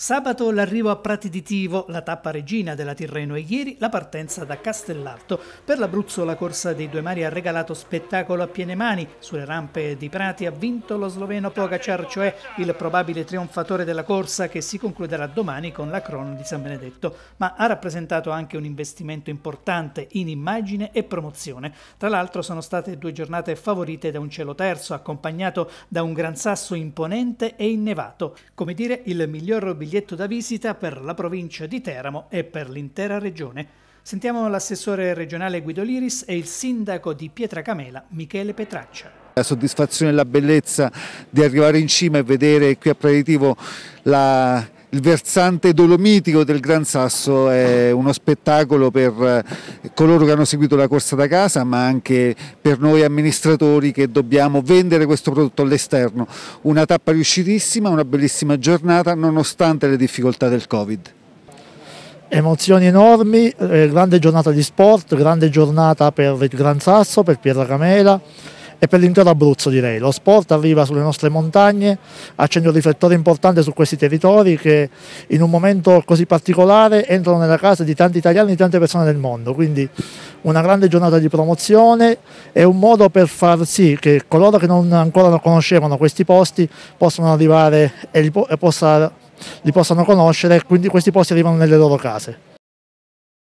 Sabato l'arrivo a Prati di Tivo, la tappa regina della Tirreno e ieri la partenza da Castellarto. Per l'Abruzzo la corsa dei due mari ha regalato spettacolo a piene mani. Sulle rampe di Prati ha vinto lo sloveno Pogacar, cioè il probabile trionfatore della corsa che si concluderà domani con la crono di San Benedetto, ma ha rappresentato anche un investimento importante in immagine e promozione. Tra l'altro sono state due giornate favorite da un cielo terzo accompagnato da un gran sasso imponente e innevato. Come dire, il miglior biglietto biglietto da visita per la provincia di Teramo e per l'intera regione. Sentiamo l'assessore regionale Guido Liris e il sindaco di Pietracamela Michele Petraccia la soddisfazione e la bellezza di arrivare in cima e vedere qui a Preditivo la il versante dolomitico del Gran Sasso è uno spettacolo per eh, coloro che hanno seguito la corsa da casa ma anche per noi amministratori che dobbiamo vendere questo prodotto all'esterno. Una tappa riuscitissima, una bellissima giornata nonostante le difficoltà del Covid. Emozioni enormi, eh, grande giornata di sport, grande giornata per il Gran Sasso, per Pierra Camela e per l'intero Abruzzo direi. Lo sport arriva sulle nostre montagne, accende un riflettore importante su questi territori che in un momento così particolare entrano nella casa di tanti italiani, e di tante persone del mondo. Quindi una grande giornata di promozione e un modo per far sì che coloro che non ancora non conoscevano questi posti possano arrivare e li, po- e possa, li possano conoscere e quindi questi posti arrivano nelle loro case.